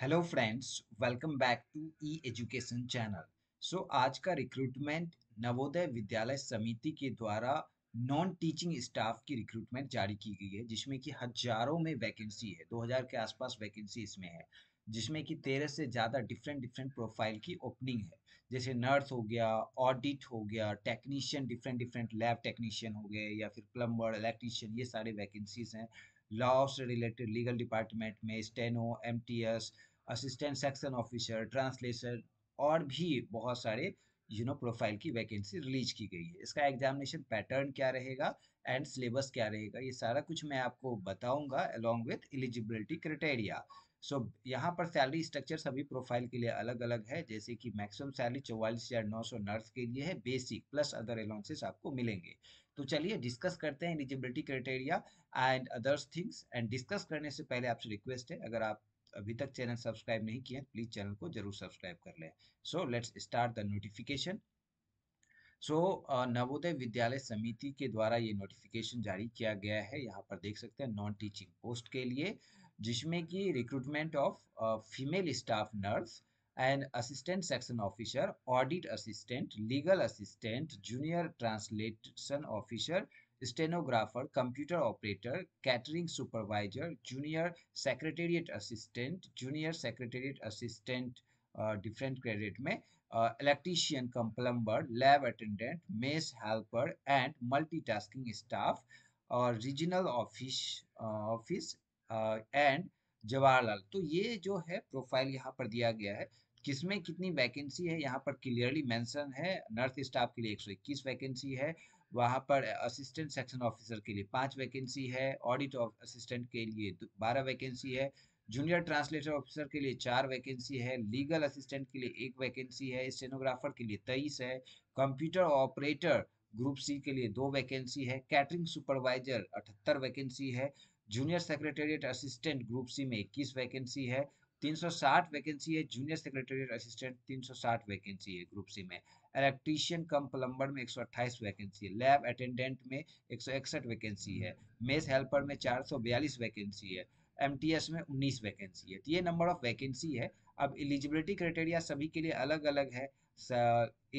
hello friends welcome back to E education channel so आज का recruitment Navodaya Vidyalaya Samiti के द्वारा नॉन टीचिंग स्टाफ की रिक्रूटमेंट जारी की गई है जिसमें कि हजारों में वैकेंसी है 2000 के आसपास वैकेंसी इसमें है जिसमें कि तेरह से ज़्यादा डिफरेंट डिफरेंट प्रोफाइल की ओपनिंग है जैसे नर्स हो गया ऑडिट हो गया technician different different lab technician हो गए या फिर प्लम्बर इलेक्ट्रीशियन ये सारे वैकेंसीज हैं लॉ से रिलेटेड लीगल डिपार्टमेंट में steno M assistant section officer translator और भी बहुत सारे यू नो प्रोफाइल की वैकेंसी रिलीज की गई है इसका एग्जामिनेशन पैटर्न क्या रहेगा एंड सिलेबस क्या रहेगा ये सारा कुछ मैं आपको बताऊंगा along with eligibility criteria so so, यहाँ पर सैलरी स्ट्रक्चर सभी प्रोफाइल के लिए अलग अलग है जैसे कि मैक्सिमम सैलरी चौवालीस हज़ार नौ सौ नर्स के लिए है बेसिक प्लस अदर अलाउंसेस आपको मिलेंगे तो चलिए डिस्कस करते हैं eligibility criteria and others things and discuss करने से पहले आपसे रिक्वेस्ट है अगर आप अभी तक चैनल सब्सक्राइब नहीं किया प्लीज़ चैनल को जरूर सब्सक्राइब कर लें so let's start the notification so so, Navodaya Vidyalaya Samiti के द्वारा ये नोटिफिकेशन जारी किया गया है यहाँ पर देख सकते हैं नॉन टीचिंग पोस्ट के लिए uh, जिसमें कि recruitment of female staff nurse and assistant section officer audit assistant legal assistant junior translation officer stenographer computer operator catering supervisor junior secretariat assistant junior secretariat assistant different credit में electrician cum plumber lab attendant mess helper and multitasking staff और regional office office and Jawaharlal तो ये जो है profile यहाँ पर दिया गया है किसमें कितनी वैकेंसी है यहाँ पर क्लियरली मेंशन है नर्थ स्टाफ के लिए इक्कीस वैकेंसी है वहाँ पर असिस्टेंट सेक्शन ऑफिसर के लिए पांच वैकेंसी है ऑडिट असिस्टेंट के लिए बारह वैकेंसी है जूनियर ट्रांसलेटर ऑफिसर के लिए चार वैकेंसी है लीगल असिस्टेंट के लिए एक वैकेंसी है स्टेनोग्राफर के लिए तेईस है कंप्यूटर ऑपरेटर ग्रुप सी के लिए दो वैकेंसी है कैटरिंग सुपरवाइजर अठहत्तर वैकेंसी है junior secretariat assistant group C में इक्कीस वैकेंसी है 360 वैकेंसी है जूनियर सेक्रेटेरिएट असिस्टेंट 360 वैकेंसी है ग्रुप सी में इलेक्ट्रीशियन कम प्लम्बर में 128 वैकेंसी है लैब अटेंडेंट में एक वैकेंसी है मेस हेल्पर में 442 वैकेंसी है एमटीएस में 19 वैकेंसी है तो ये नंबर ऑफ वैकेंसी है अब एलिजिबिलिटी क्राइटेरिया सभी के लिए अलग अलग है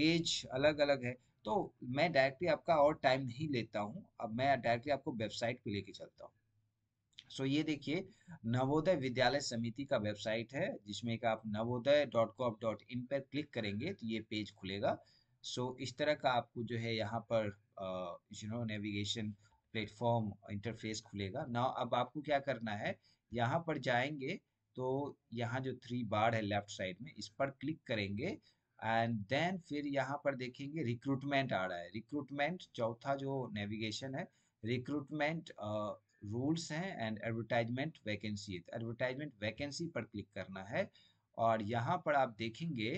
एज अलग अलग है तो मैं डायरेक्टली आपका और टाइम नहीं लेता हूँ अब मैं डायरेक्टली आपको वेबसाइट पर लेके चलता हूँ सो ये देखिए नवोदय विद्यालय समिति का वेबसाइट है जिसमें आप Navodaya dot gov dot in पर क्लिक करेंगे तो ये पेज खुलेगा सो so, इस तरह का आपको जो है यहाँ पर you know navigation platform interface खुलेगा ना अब आपको क्या करना है यहाँ पर जाएंगे तो यहाँ जो थ्री बार है लेफ्ट साइड में इस पर क्लिक करेंगे एंड देन फिर यहाँ पर देखेंगे रिक्रूटमेंट आ रहा है रिक्रूटमेंट चौथा जो नेविगेशन है रिक्रूटमेंट रूल्स हैं and advertisement vacancy advertisement vacancy पर क्लिक करना है और यहाँ पर आप देखेंगे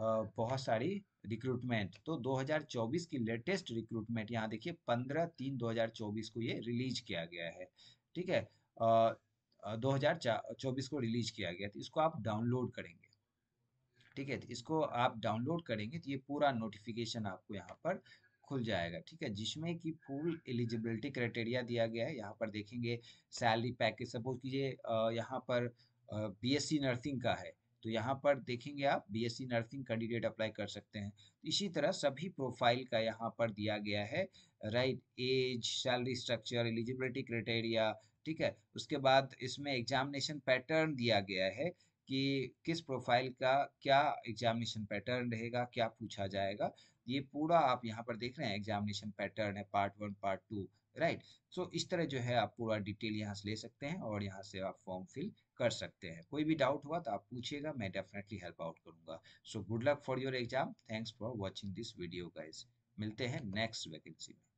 बहुत सारी रिक्रूटमेंट तो 2024 की लेटेस्ट रिक्रूटमेंट यहाँ देखिए 15 तीन 2024 को ये रिलीज किया गया है ठीक है दो को रिलीज किया गया तो इसको आप डाउनलोड करेंगे ठीक है इसको आप डाउनलोड करेंगे तो ये पूरा नोटिफिकेशन आपको यहाँ पर खुल जाएगा ठीक है जिसमें कि फुल एलिजिबिलिटी क्राइटेरिया दिया गया है यहाँ पर देखेंगे सैलरी पैकेज सपोज कीजिए यहाँ पर बीएससी नर्सिंग का है तो यहाँ पर देखेंगे आप बीएससी नर्सिंग कैंडिडेट अप्लाई कर सकते हैं तो इसी तरह सभी प्रोफाइल का यहाँ पर दिया गया है right age salary structure eligibility criteria ठीक है उसके बाद इसमें एग्जामिनेशन पैटर्न दिया गया है कि किस प्रोफाइल का क्या एग्जामिनेशन पैटर्न रहेगा क्या पूछा जाएगा ये पूरा आप यहाँ पर देख रहे हैं एग्जामिनेशन पैटर्न है part one part two right so इस तरह जो है आप पूरा डिटेल यहाँ से ले सकते हैं और यहाँ से आप फॉर्म फिल कर सकते हैं कोई भी डाउट हुआ तो आप पूछिएगा मैं डेफिनेटली हेल्प आउट करूंगा so good luck for your exam thanks for watching this video guys मिलते हैं नेक्स्ट वैकेंसी में